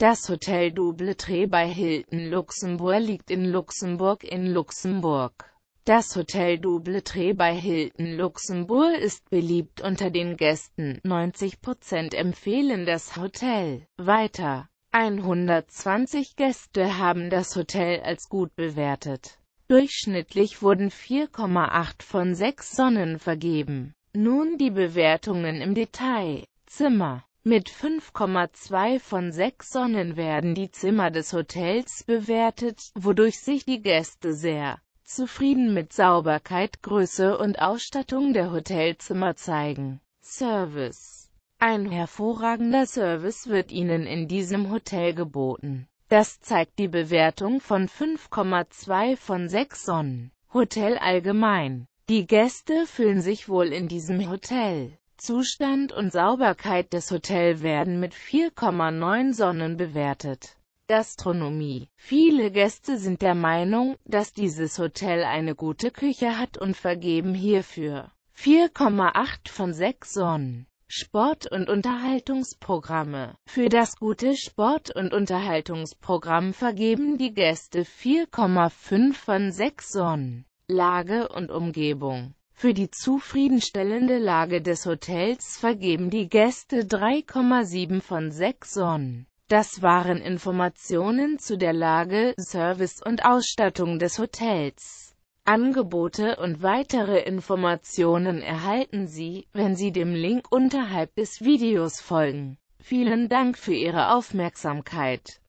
Das Hotel Double Tree bei Hilton Luxemburg liegt in Luxemburg in Luxemburg. Das Hotel Double Tree bei Hilton Luxemburg ist beliebt unter den Gästen. 90% empfehlen das Hotel. Weiter. 120 Gäste haben das Hotel als gut bewertet. Durchschnittlich wurden 4,8 von 6 Sonnen vergeben. Nun die Bewertungen im Detail. Zimmer mit 5,2 von 6 Sonnen werden die Zimmer des Hotels bewertet, wodurch sich die Gäste sehr zufrieden mit Sauberkeit, Größe und Ausstattung der Hotelzimmer zeigen. Service Ein hervorragender Service wird Ihnen in diesem Hotel geboten. Das zeigt die Bewertung von 5,2 von 6 Sonnen. Hotel allgemein. Die Gäste fühlen sich wohl in diesem Hotel. Zustand und Sauberkeit des Hotels werden mit 4,9 Sonnen bewertet. Gastronomie. Viele Gäste sind der Meinung, dass dieses Hotel eine gute Küche hat und vergeben hierfür 4,8 von 6 Sonnen. Sport- und Unterhaltungsprogramme. Für das gute Sport- und Unterhaltungsprogramm vergeben die Gäste 4,5 von 6 Sonnen. Lage und Umgebung. Für die zufriedenstellende Lage des Hotels vergeben die Gäste 3,7 von 6 Sonnen. Das waren Informationen zu der Lage, Service und Ausstattung des Hotels. Angebote und weitere Informationen erhalten Sie, wenn Sie dem Link unterhalb des Videos folgen. Vielen Dank für Ihre Aufmerksamkeit.